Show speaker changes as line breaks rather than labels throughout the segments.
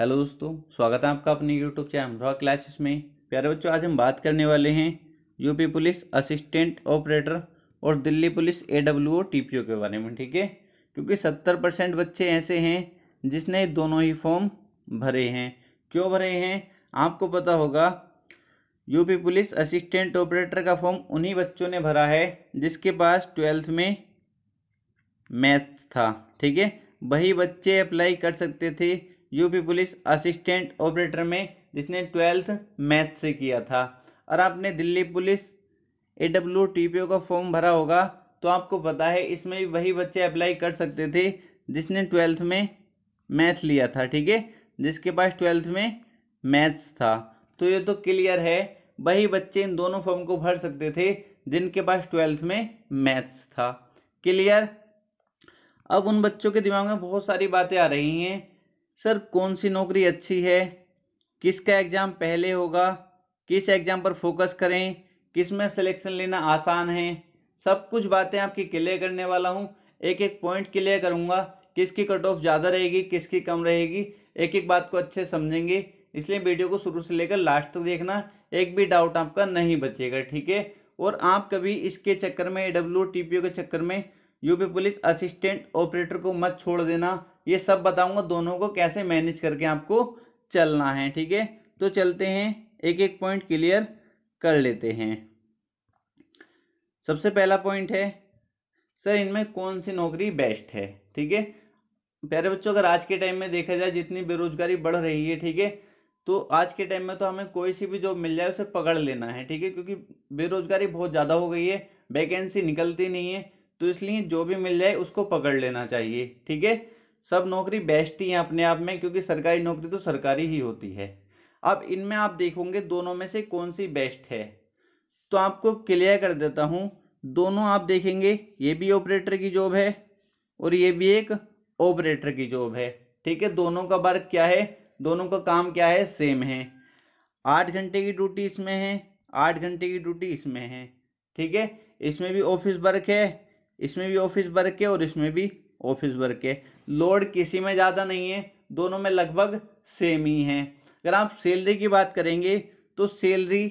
Hello दोस्तों स्वागत है आपका अपने यूट्यूब चैनल रॉ क्लासेस में प्यारे बच्चों आज हम बात करने वाले हैं यूपी पुलिस असिस्टेंट ऑपरेटर और Delhi police A W O T के बारे में ठीक है क्योंकि सत्तर परसेंट बच्चे ऐसे हैं जिसने दोनों ही फॉर्म भरे हैं क्यों भरे हैं आपको पता होगा यूपी पुलिस असिस्टेंट ऑपरेटर का फॉर्म उन्हीं बच्चों ने भरा है जिसके पास ट्वेल्थ में मैथ था ठीक है वही बच्चे अप्लाई कर सकते थे यूपी पुलिस असिस्टेंट ऑपरेटर में जिसने ट्वेल्थ मैथ से किया था और आपने Delhi police A W T P O का फॉर्म भरा होगा तो आपको पता है इसमें भी वही बच्चे अप्लाई कर सकते थे जिसने ट्वेल्थ में मैथ लिया था ठीक है जिसके पास ट्वेल्थ में मैथ्स था तो ये तो क्लियर है वही बच्चे इन दोनों फॉर्म को भर सकते थे जिनके पास ट्वेल्थ में मैथ्स था क्लियर अब उन बच्चों के दिमाग में बहुत सारी बातें आ रही हैं सर कौन सी नौकरी अच्छी है किसका एग्ज़ाम पहले होगा किस एग्ज़ाम पर फोकस करें किस में सिलेक्शन लेना आसान है सब कुछ बातें आपकी क्लियर करने वाला हूँ एक एक पॉइंट क्लियर करूँगा किसकी कट ऑफ ज़्यादा रहेगी किसकी कम रहेगी एक एक बात को अच्छे समझेंगे इसलिए वीडियो को शुरू से लेकर लास्ट तक देखना एक भी डाउट आपका नहीं बचेगा ठीक है और आप कभी इसके चक्कर में डब्ल्यू टी के चक्कर में यूपी पुलिस असिस्टेंट ऑपरेटर को मत छोड़ देना ये सब बताऊंगा दोनों को कैसे मैनेज करके आपको चलना है ठीक है तो चलते हैं एक एक पॉइंट क्लियर कर लेते हैं सबसे पहला पॉइंट है सर इनमें कौन सी नौकरी बेस्ट है ठीक है प्यारे बच्चों अगर आज के टाइम में देखा जाए जितनी बेरोजगारी बढ़ रही है ठीक है तो आज के टाइम में तो हमें कोई सी भी जॉब मिल जाए उसे पकड़ लेना है ठीक है क्योंकि बेरोजगारी बहुत ज़्यादा हो गई है वैकेंसी निकलती नहीं है तो इसलिए जो भी मिल जाए उसको पकड़ लेना चाहिए ठीक है सब नौकरी बेस्ट ही है अपने आप में क्योंकि सरकारी नौकरी तो सरकारी ही होती है अब इनमें आप देखोगे दोनों में से कौन सी बेस्ट है तो आपको क्लियर कर देता हूँ दोनों आप देखेंगे ये भी ऑपरेटर की जॉब है और ये भी एक ऑपरेटर की जॉब है ठीक है दोनों का वर्क क्या है दोनों का काम क्या है सेम है आठ घंटे की ड्यूटी इसमें है आठ घंटे की ड्यूटी इसमें है ठीक है इसमें भी ऑफिस वर्क है इसमें भी ऑफिस वर्क है और इसमें भी ऑफिस वर्क है लोड किसी में ज़्यादा नहीं है दोनों में लगभग सेम ही है अगर आप सैलरी की बात करेंगे तो सैलरी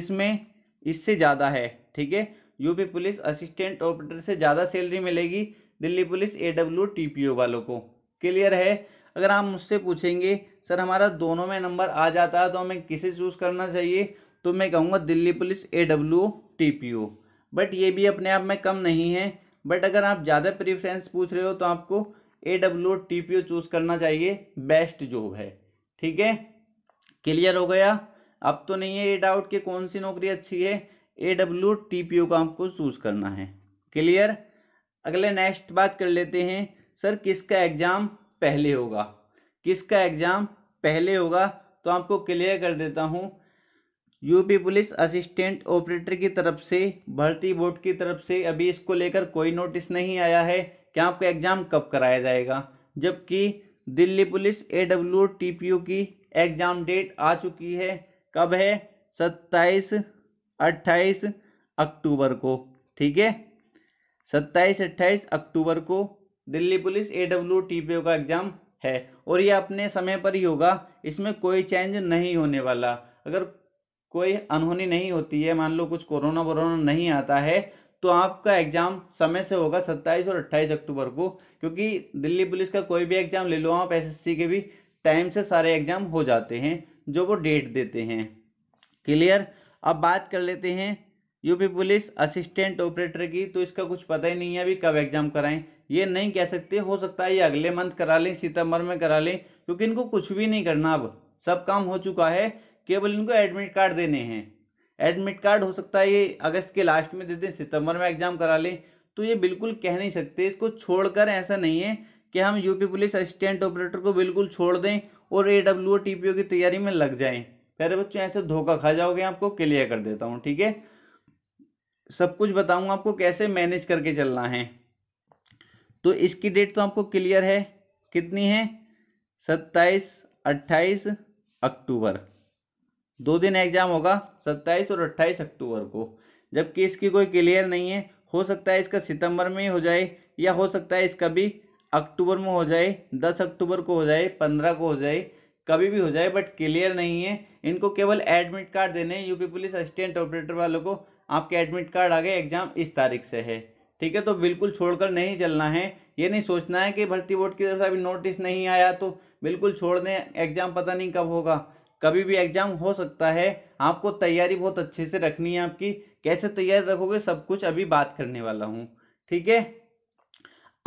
इसमें इससे ज़्यादा है ठीक है यूपी पुलिस असिस्टेंट ऑपरेटर से ज़्यादा सैलरी मिलेगी Delhi police A W T P O वालों को क्लियर है अगर आप मुझसे पूछेंगे सर हमारा दोनों में नंबर आ जाता है तो हमें किसे चूज़ करना चाहिए तो मैं कहूँगा Delhi police A W T P O but ये भी अपने आप में कम नहीं है बट अगर आप ज़्यादा प्रेफरेंस पूछ रहे हो तो आपको A W T P O choose करना चाहिए बेस्ट जॉब है ठीक है क्लियर हो गया अब तो नहीं है ये डाउट कि कौन सी नौकरी अच्छी है A W T P O का आपको चूज़ करना है क्लियर अगले नेक्स्ट बात कर लेते हैं सर किसका एग्ज़ाम पहले होगा किसका एग्ज़ाम पहले होगा तो आपको क्लियर कर देता हूँ यूपी पुलिस असिस्टेंट ऑपरेटर की तरफ से भर्ती बोर्ड की तरफ से अभी इसको लेकर कोई नोटिस नहीं आया है कि आपका एग्ज़ाम कब कराया जाएगा जबकि Delhi police A W T P U की एग्ज़ाम डेट आ चुकी है कब है सत्ताईस अट्ठाईस अक्टूबर को ठीक है सत्ताईस अट्ठाईस अक्टूबर को Delhi police A W T P का एग्ज़ाम है और ये अपने समय पर ही होगा इसमें कोई चेंज नहीं होने वाला अगर कोई अनहोनी नहीं होती है मान लो कुछ कोरोना वोरोना नहीं आता है तो आपका एग्जाम समय से होगा 27 और 28 अक्टूबर को क्योंकि दिल्ली पुलिस का कोई भी एग्जाम ले लो आप एसएससी के भी टाइम से सारे एग्जाम हो जाते हैं जो वो डेट देते हैं क्लियर अब बात कर लेते हैं यूपी पुलिस असिस्टेंट ऑपरेटर की तो इसका कुछ पता ही नहीं है अभी कब एग्जाम कराएं ये नहीं कह सकते हो सकता है ये अगले मंथ करा लें सितंबर में करा लें क्योंकि इनको कुछ भी नहीं करना अब सब काम हो चुका है केवल इनको एडमिट कार्ड देने हैं एडमिट कार्ड हो सकता है ये अगस्त के लास्ट में दे दें सितंबर में एग्ज़ाम करा लें तो ये बिल्कुल कह नहीं सकते इसको छोड़कर ऐसा नहीं है कि हम यूपी पुलिस असिस्टेंट ऑपरेटर को बिल्कुल छोड़ दें और ए डब्ल्यू ओ की तैयारी में लग जाएं प्यारे बच्चों ऐसे धोखा खा जाओगे आपको क्लियर कर देता हूँ ठीक है सब कुछ बताऊँगा आपको कैसे मैनेज करके चलना है तो इसकी डेट तो आपको क्लियर है कितनी है सत्ताईस अट्ठाईस अक्टूबर दो दिन एग्जाम होगा सत्ताईस और अट्ठाईस अक्टूबर को जबकि इसकी कोई क्लियर नहीं है हो सकता है इसका सितंबर में ही हो जाए या हो सकता है इसका भी अक्टूबर में हो जाए दस अक्टूबर को हो जाए पंद्रह को हो जाए कभी भी हो जाए बट क्लियर नहीं है इनको केवल एडमिट कार्ड देने यूपी पुलिस असिस्टेंट ऑपरेटर वालों को आपके एडमिट कार्ड आ गए एग्जाम इस तारीख से है ठीक है तो बिल्कुल छोड़कर नहीं चलना है ये नहीं सोचना है कि भर्ती बोर्ड की तरफ से अभी नोटिस नहीं आया तो बिल्कुल छोड़ दें एग्जाम पता नहीं कब होगा कभी भी एग्जाम हो सकता है आपको तैयारी बहुत अच्छे से रखनी है आपकी कैसे तैयारी रखोगे सब कुछ अभी बात करने वाला हूँ ठीक है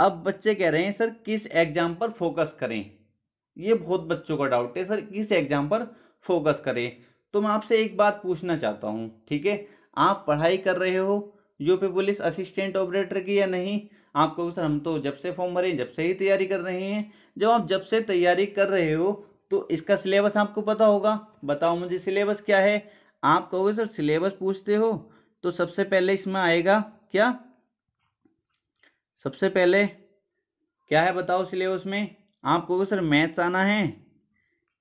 अब बच्चे कह रहे हैं सर किस एग्जाम पर फोकस करें ये बहुत बच्चों का डाउट है सर किस एग्जाम पर फोकस करें तो मैं आपसे एक बात पूछना चाहता हूँ ठीक है आप पढ़ाई कर रहे हो यूपी पुलिस असिस्टेंट ऑपरेटर की या नहीं आपको सर हम तो जब से फॉर्म भरे जब से ही तैयारी कर रहे हैं जब आप जब से तैयारी कर रहे हो तो इसका सिलेबस आपको पता होगा बताओ मुझे सिलेबस क्या है आप कहोगे सर सिलेबस पूछते हो तो सबसे पहले इसमें आएगा क्या सबसे पहले क्या है बताओ सिलेबस में आप कहोगे सर मैथ्स आना है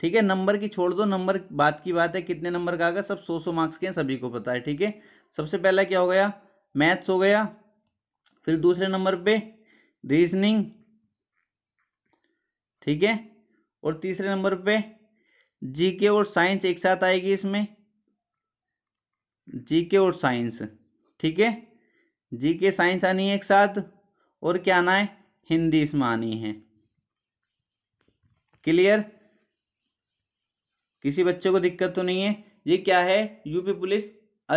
ठीक है नंबर की छोड़ दो नंबर बात की बात है कितने नंबर का आगा सब सौ सौ मार्क्स के हैं सभी को पता है ठीक है सबसे पहला क्या हो गया मैथ्स हो गया फिर दूसरे नंबर पे रीजनिंग ठीक है और तीसरे नंबर पे जीके और साइंस एक साथ आएगी इसमें जीके और साइंस ठीक है जीके साइंस आनी है एक साथ और क्या आना है हिंदी इसमें आनी है क्लियर किसी बच्चे को दिक्कत तो नहीं है ये क्या है यूपी पुलिस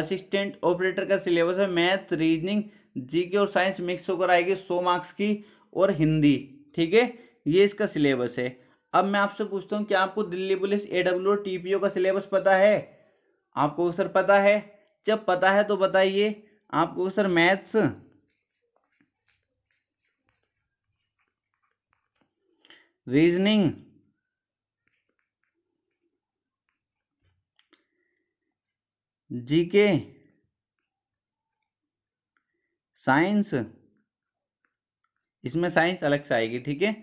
असिस्टेंट ऑपरेटर का सिलेबस है मैथ रीजनिंग जीके और साइंस मिक्स होकर आएगी सौ मार्क्स की और हिंदी ठीक है ये इसका सिलेबस है अब मैं आपसे पूछता हूँ क्या आपको Delhi police A W T P O का सिलेबस पता है आपको सर पता है जब पता है तो बताइए आपको sir maths reasoning GK science इसमें साइंस अलग से आएगी ठीक है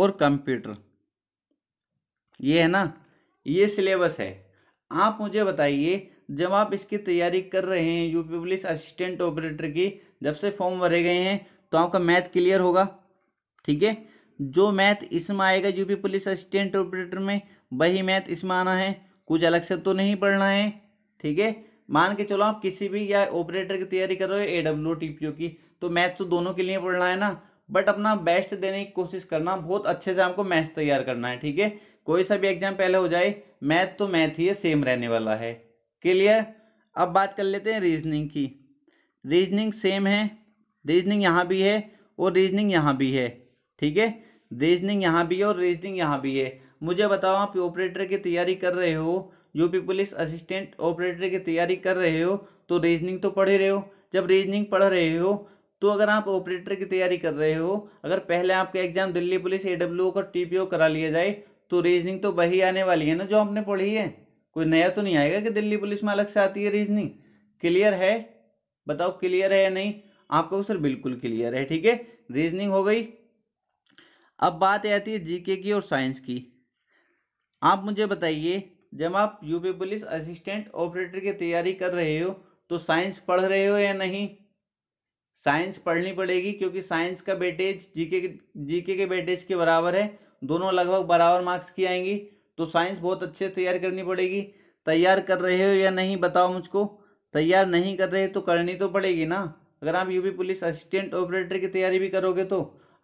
और कंप्यूटर ये है ना ये सिलेबस है आप मुझे बताइए जब आप इसकी तैयारी कर रहे हैं यूपी पुलिस असिस्टेंट ऑपरेटर की जब से फॉर्म भरे गए हैं तो आपका मैथ क्लियर होगा ठीक है जो मैथ इसमें आएगा यूपी पुलिस असिस्टेंट ऑपरेटर में वही मैथ इसमें आना है कुछ अलग से तो नहीं पढ़ना है ठीक है मान के चलो आप किसी भी या ऑपरेटर की तैयारी कर रहे हो A W T P O की तो मैथ तो दोनों के लिए पढ़ना है ना बट अपना बेस्ट देने की कोशिश करना बहुत अच्छे से आपको मैथ तैयार करना है ठीक है कोई सा भी एग्जाम पहले हो जाए मैथ तो मैथ ही है सेम रहने वाला है क्लियर अब बात कर लेते हैं रीजनिंग की रीजनिंग सेम है रीजनिंग यहाँ भी है और रीजनिंग यहाँ भी है ठीक है रीजनिंग यहाँ भी है और रीजनिंग यहाँ भी है मुझे बताओ आप ऑपरेटर की तैयारी कर रहे हो यूपी पुलिस असिस्टेंट ऑपरेटर की तैयारी कर रहे हो तो रीजनिंग तो पढ़ रहे हो जब रीजनिंग पढ़ रहे हो तो अगर आप ऑपरेटर की तैयारी कर रहे हो अगर पहले आपका एग्जाम दिल्ली पुलिस ए का टी करा लिया जाए तो रीजनिंग तो वही आने वाली है ना जो आपने पढ़ी है कोई नया तो नहीं आएगा कि दिल्ली पुलिस में अलग से आती है रीजनिंग क्लियर है बताओ क्लियर है या नहीं आपको सर बिल्कुल क्लियर है ठीक है रीजनिंग हो गई अब बात आती है जीके की और साइंस की आप मुझे बताइए जब आप यूपी पुलिस असिस्टेंट ऑपरेटर की तैयारी कर रहे हो तो साइंस पढ़ रहे हो या नहीं साइंस पढ़नी पड़ेगी क्योंकि साइंस का बेटेज जीके जीके के बेटेज के बराबर है दोनों लगभग बराबर मार्क्स की आएंगी तो साइंस बहुत अच्छे से तैयार करनी पड़ेगी तैयार कर रहे हो या नहीं बताओ मुझको तैयार नहीं कर रहे तो करनी तो पड़ेगी ना अगर आप यूपी पुलिस असिस्टेंट ऑपरेटर की तैयारी भी करोगे तो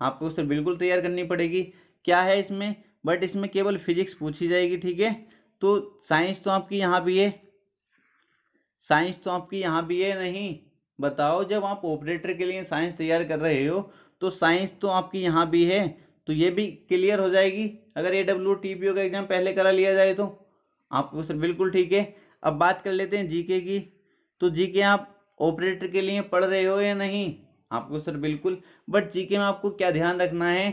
आपको उससे बिल्कुल तैयार करनी पड़ेगी क्या है इसमें बट इसमें केवल फिजिक्स पूछी जाएगी ठीक है तो साइंस तो आपकी यहाँ भी है साइंस तो आपकी यहाँ भी है नहीं बताओ जब आप ऑपरेटर के लिए साइंस तैयार कर रहे हो तो साइंस तो आपकी यहाँ भी है तो ये भी क्लियर हो जाएगी अगर A W T P O का एग्ज़ाम पहले करा लिया जाए तो आपको सर बिल्कुल ठीक है अब बात कर लेते हैं जीके की तो जीके आप ऑपरेटर के लिए पढ़ रहे हो या नहीं आपको सर बिल्कुल बट जीके में आपको क्या ध्यान रखना है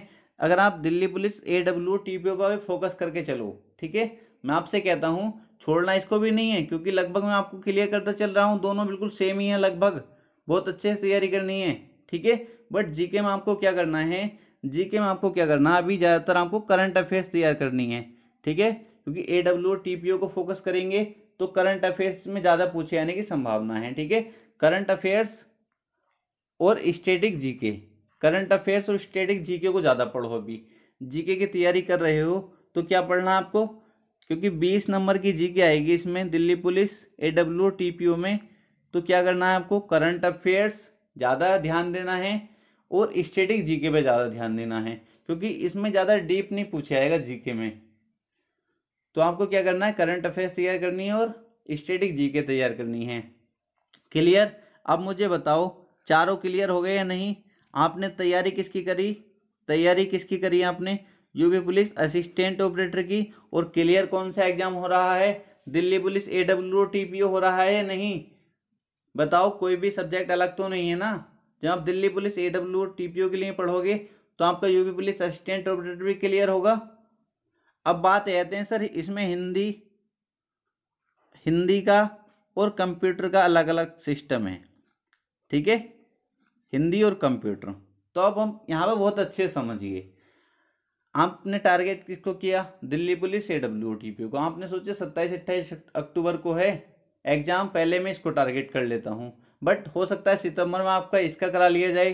अगर आप Delhi police A W T P O का फोकस करके चलो ठीक है मैं आपसे कहता हूँ छोड़ना इसको भी नहीं है क्योंकि लगभग मैं आपको क्लियर करता चल रहा हूँ दोनों बिल्कुल सेम ही है लगभग बहुत अच्छे से तैयारी करनी है ठीक है बट जीके में आपको क्या करना है जीके में आपको क्या करना है अभी ज़्यादातर आपको करंट अफेयर्स तैयार करनी है ठीक है क्योंकि ए डब्ल्यू टीपीओ को फोकस करेंगे तो करंट अफेयर्स में ज़्यादा पूछे आने की संभावना है ठीक है करंट अफेयर्स और स्टेटिक जीके करंट अफेयर्स और स्टेटिक जीके को ज़्यादा पढ़ो अभी जीके की तैयारी कर रहे हो तो क्या पढ़ना आपको क्योंकि बीस नंबर की जीके आएगी इसमें Delhi police A W T P O में तो क्या करना है आपको करंट अफेयर्स ज़्यादा ध्यान देना है और स्टेटिक जीके पे ज़्यादा ध्यान देना है क्योंकि इसमें ज़्यादा डीप नहीं पूछा जाएगा जीके में तो आपको क्या करना है करंट अफेयर्स तैयार करनी है और स्टेटिक जीके तैयार करनी है क्लियर अब मुझे बताओ चारों क्लियर हो गए या नहीं आपने तैयारी किसकी करी तैयारी किसकी करी आपने यूपी पुलिस असिस्टेंट ऑपरेटर की और क्लियर कौन सा एग्जाम हो रहा है दिल्ली पुलिस ए टीपीओ हो रहा है या नहीं बताओ कोई भी सब्जेक्ट अलग तो नहीं है ना जब आप Delhi police A W P TPO के लिए पढ़ोगे तो आपका यूपी पुलिस असिस्टेंट ऑपरेटर भी क्लियर होगा अब बात कहते हैं सर इसमें हिंदी हिंदी का और कंप्यूटर का अलग अलग सिस्टम है ठीक है हिंदी और कंप्यूटर तो अब हम यहाँ पर बहुत अच्छे समझिए आपने टारगेट किसको किया Delhi police A W T P को आपने सोचा सत्ताईस अट्ठाईस अक्टूबर को है एग्जाम पहले मैं इसको टारगेट कर लेता हूँ बट हो सकता है सितंबर में आपका इसका करा लिया जाए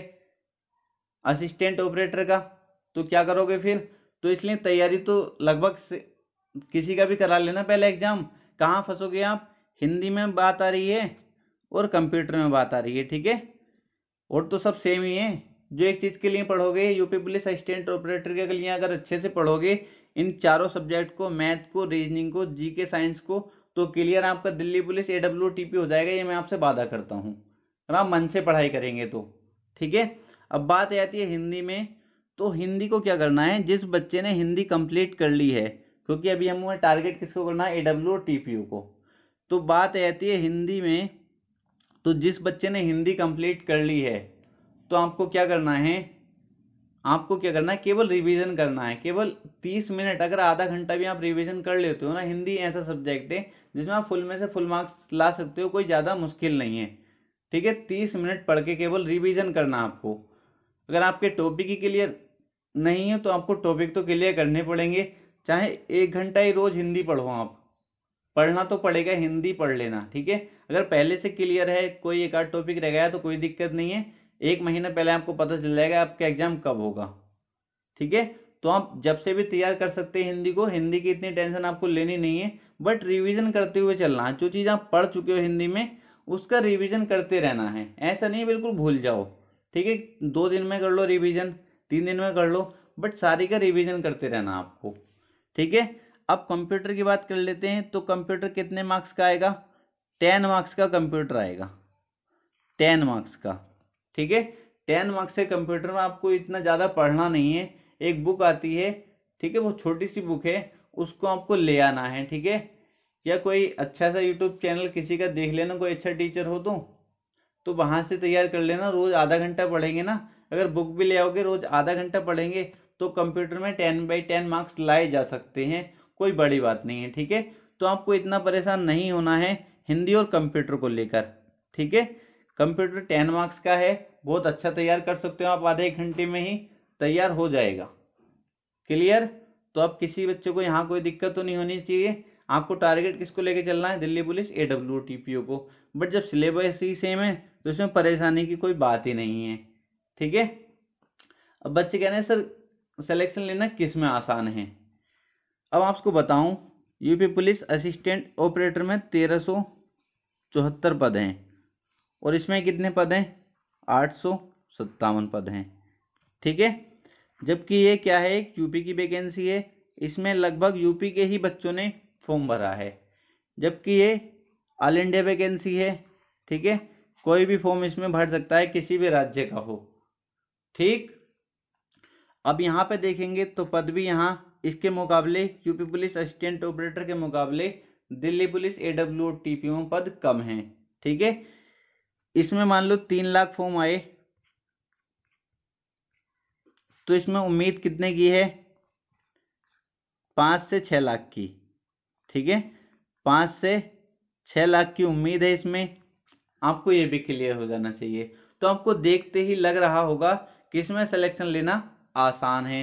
असिस्टेंट ऑपरेटर का तो क्या करोगे फिर तो इसलिए तैयारी तो लगभग किसी का भी करा लेना पहले एग्जाम कहाँ फंसोगे आप हिंदी में बात आ रही है और कंप्यूटर में बात आ रही है ठीक है और तो सब सेम ही है जो एक चीज़ के लिए पढ़ोगे यूपी पुलिस असिस्टेंट ऑपरेटर के लिए अगर अच्छे से पढ़ोगे इन चारों सब्जेक्ट को मैथ को रीजनिंग को जी के साइंस को तो क्लियर आपका Delhi police A W T P हो जाएगा ये मैं आपसे वादा करता हूँ अगर आप मन से पढ़ाई करेंगे तो ठीक है अब बात आती है हिंदी में तो हिंदी को क्या करना है जिस बच्चे ने हिंदी कंप्लीट कर ली है क्योंकि अभी हमें टारगेट किसको करना है A W T P U को तो बात आती है हिंदी में तो जिस बच्चे ने हिंदी कंप्लीट कर ली है तो आपको क्या करना है आपको क्या करना है केवल रिवीजन करना है केवल तीस मिनट अगर आधा घंटा भी आप रिवीजन कर लेते हो ना हिंदी ऐसा सब्जेक्ट है जिसमें आप फुल में से फुल मार्क्स ला सकते हो कोई ज़्यादा मुश्किल नहीं है ठीक है तीस मिनट पढ़ के केवल रिवीजन करना आपको अगर आपके टॉपिक ही क्लियर नहीं है तो आपको टॉपिक तो क्लियर करने पड़ेंगे चाहे एक घंटा ही रोज़ हिंदी पढ़ो आप पढ़ना तो पड़ेगा हिंदी पढ़ लेना ठीक है अगर पहले से क्लियर है कोई एक आध टॉपिक रह गया तो कोई दिक्कत नहीं है एक महीना पहले आपको पता चल जाएगा आपका एग्जाम कब होगा ठीक है तो आप जब से भी तैयार कर सकते हैं हिंदी को हिंदी की इतनी टेंशन आपको लेनी नहीं है बट रिवीजन करते हुए चलना जो चीज़ आप पढ़ चुके हो हिंदी में उसका रिवीजन करते रहना है ऐसा नहीं बिल्कुल भूल जाओ ठीक है दो दिन में कर लो रिवीजन तीन दिन में कर लो बट सारी का रिवीजन करते रहना आपको ठीक है अब कंप्यूटर की बात कर लेते हैं तो कंप्यूटर कितने मार्क्स का आएगा टेन मार्क्स का कंप्यूटर आएगा टेन मार्क्स का ठीक है टेन मार्क्स से कंप्यूटर में आपको इतना ज़्यादा पढ़ना नहीं है एक बुक आती है ठीक है वो छोटी सी बुक है उसको आपको ले आना है ठीक है या कोई अच्छा सा यूट्यूब चैनल किसी का देख लेना कोई अच्छा टीचर हो तो तो वहाँ से तैयार कर लेना रोज़ आधा घंटा पढ़ेंगे ना अगर बुक भी ले आओगे रोज़ आधा घंटा पढ़ेंगे तो कंप्यूटर में टेन बाई टेन मार्क्स लाए जा सकते हैं कोई बड़ी बात नहीं है ठीक है तो आपको इतना परेशान नहीं होना है हिंदी और कंप्यूटर को लेकर ठीक है कंप्यूटर टेन मार्क्स का है बहुत अच्छा तैयार कर सकते हो आप आधे एक घंटे में ही तैयार हो जाएगा क्लियर तो अब किसी बच्चे को यहाँ कोई दिक्कत तो नहीं होनी चाहिए आपको टारगेट किसको लेके चलना है Delhi police A W T P O को बट जब सिलेबस ही सेम है तो इसमें परेशानी की कोई बात ही नहीं है ठीक है अब बच्चे कह रहे हैं सर सिलेक्शन लेना किस में आसान है अब आपको बताऊं यूपी पुलिस असिस्टेंट ऑपरेटर में तेरह सौ चौहत्तर पद हैं और इसमें कितने पद हैं आठ सौ सत्तावन पद हैं ठीक है जबकि ये क्या है यूपी की वैकेंसी है इसमें लगभग यूपी के ही बच्चों ने फॉर्म भरा है जबकि ये ऑल इंडिया वैकेंसी है ठीक है कोई भी फॉर्म इसमें भर सकता है किसी भी राज्य का हो ठीक अब यहाँ पे देखेंगे तो पद भी यहाँ इसके मुकाबले यूपी पुलिस असिस्टेंट ऑपरेटर के मुकाबले Delhi police A W T P पद कम हैं ठीक है थीके? इसमें मान लो तीन लाख फॉर्म आए तो इसमें उम्मीद कितने की है पाँच से छः लाख की ठीक है पाँच से छः लाख की उम्मीद है इसमें आपको ये भी क्लियर हो जाना चाहिए तो आपको देखते ही लग रहा होगा कि इसमें सिलेक्शन लेना आसान है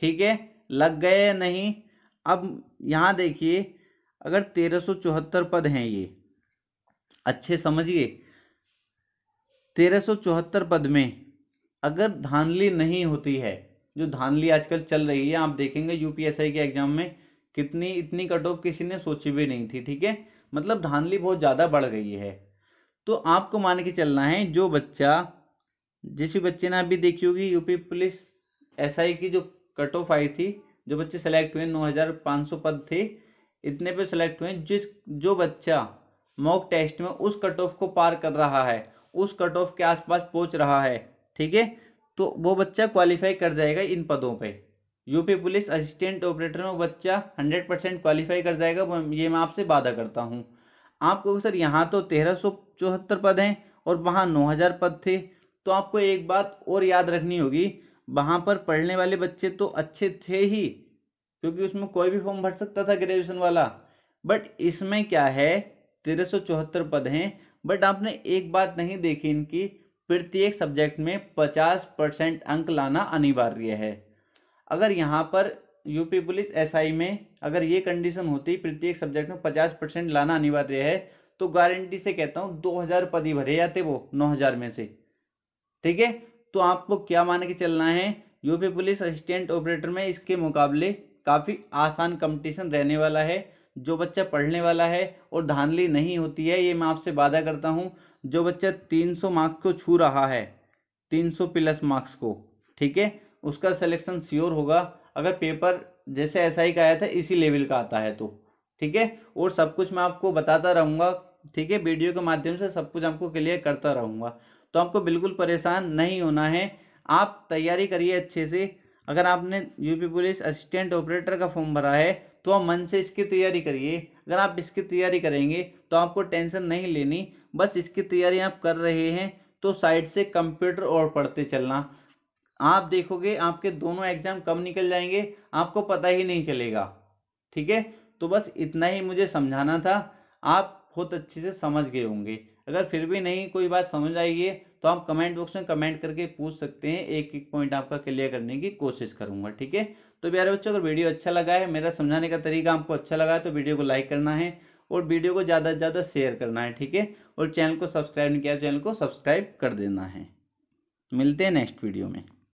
ठीक है लग गए या नहीं अब यहाँ देखिए अगर तेरह सौ चौहत्तर पद हैं ये अच्छे समझिए 1374 पद में अगर धानली नहीं होती है जो धानली आजकल चल रही है आप देखेंगे यूपीएसआई के एग्जाम में कितनी इतनी कट ऑफ किसी ने सोची भी नहीं थी ठीक है मतलब धानली बहुत ज़्यादा बढ़ गई है तो आपको मान के चलना है जो बच्चा जिस बच्चे ने अभी देखी होगी यूपी पुलिस एसआई की जो कट ऑफ आई थी जो बच्चे सेलेक्ट हुए नौ हज़ार पाँच सौ पद थे इतने पे सेलेक्ट हुए जिस जो बच्चा मॉक टेस्ट में उस कट ऑफ को पार कर रहा है उस कट ऑफ के आसपास पहुंच रहा है ठीक है तो वो बच्चा क्वालिफाई कर जाएगा इन पदों पे यूपी पुलिस असिस्टेंट ऑपरेटर में बच्चा हंड्रेड परसेंट क्वालिफाई कर जाएगा ये मैं आपसे वादा करता हूँ आपको सर यहाँ तो तेरह सौ चौहत्तर पद हैं और वहाँ नौ हज़ार पद थे तो आपको एक बात और याद रखनी होगी वहाँ पर पढ़ने वाले बच्चे तो अच्छे थे ही क्योंकि उसमें कोई भी फॉर्म भर सकता था ग्रेजुएशन वाला बट इसमें क्या है तेरह सौ चौहत्तर पद हैं बट आपने एक बात नहीं देखी इनकी प्रत्येक सब्जेक्ट में 50 परसेंट अंक लाना अनिवार्य है अगर यहाँ पर यूपी पुलिस एसआई में अगर ये कंडीशन होती प्रत्येक सब्जेक्ट में 50 परसेंट लाना अनिवार्य है तो गारंटी से कहता हूँ 2000 पद ही भरे जाते वो 9000 में से ठीक है तो आपको क्या मान के चलना है यूपी पुलिस असिस्टेंट ऑपरेटर में इसके मुकाबले काफ़ी आसान कंपटीशन रहने वाला है जो बच्चा पढ़ने वाला है और धांधली नहीं होती है ये मैं आपसे वादा करता हूँ जो बच्चा 300 मार्क्स को छू रहा है 300 प्लस मार्क्स को ठीक है उसका सिलेक्शन श्योर होगा अगर पेपर जैसे ऐसा ही का आया था इसी लेवल का आता है तो ठीक है और सब कुछ मैं आपको बताता रहूँगा ठीक है वीडियो के माध्यम से सब कुछ आपको क्लियर करता रहूँगा तो आपको बिल्कुल परेशान नहीं होना है आप तैयारी करिए अच्छे से अगर आपने यूपी पुलिस असिस्टेंट ऑपरेटर का फॉर्म भरा है तो आप मन से इसकी तैयारी करिए अगर आप इसकी तैयारी करेंगे तो आपको टेंशन नहीं लेनी बस इसकी तैयारी आप कर रहे हैं तो साइड से कंप्यूटर और पढ़ते चलना आप देखोगे आपके दोनों एग्ज़ाम कब निकल जाएंगे आपको पता ही नहीं चलेगा ठीक है तो बस इतना ही मुझे समझाना था आप बहुत अच्छे से समझ गए होंगे अगर फिर भी नहीं कोई बात समझ आएगी तो आप कमेंट बॉक्स में कमेंट करके पूछ सकते हैं एक एक पॉइंट आपका क्लियर करने की कोशिश करूँगा ठीक है तो प्यारे बच्चों अगर वीडियो अच्छा लगा है मेरा समझाने का तरीका आपको अच्छा लगा है तो वीडियो को लाइक करना है और वीडियो को ज़्यादा से ज़्यादा शेयर करना है ठीक है और चैनल को सब्सक्राइब नहीं किया चैनल को सब्सक्राइब कर देना है मिलते हैं नेक्स्ट वीडियो में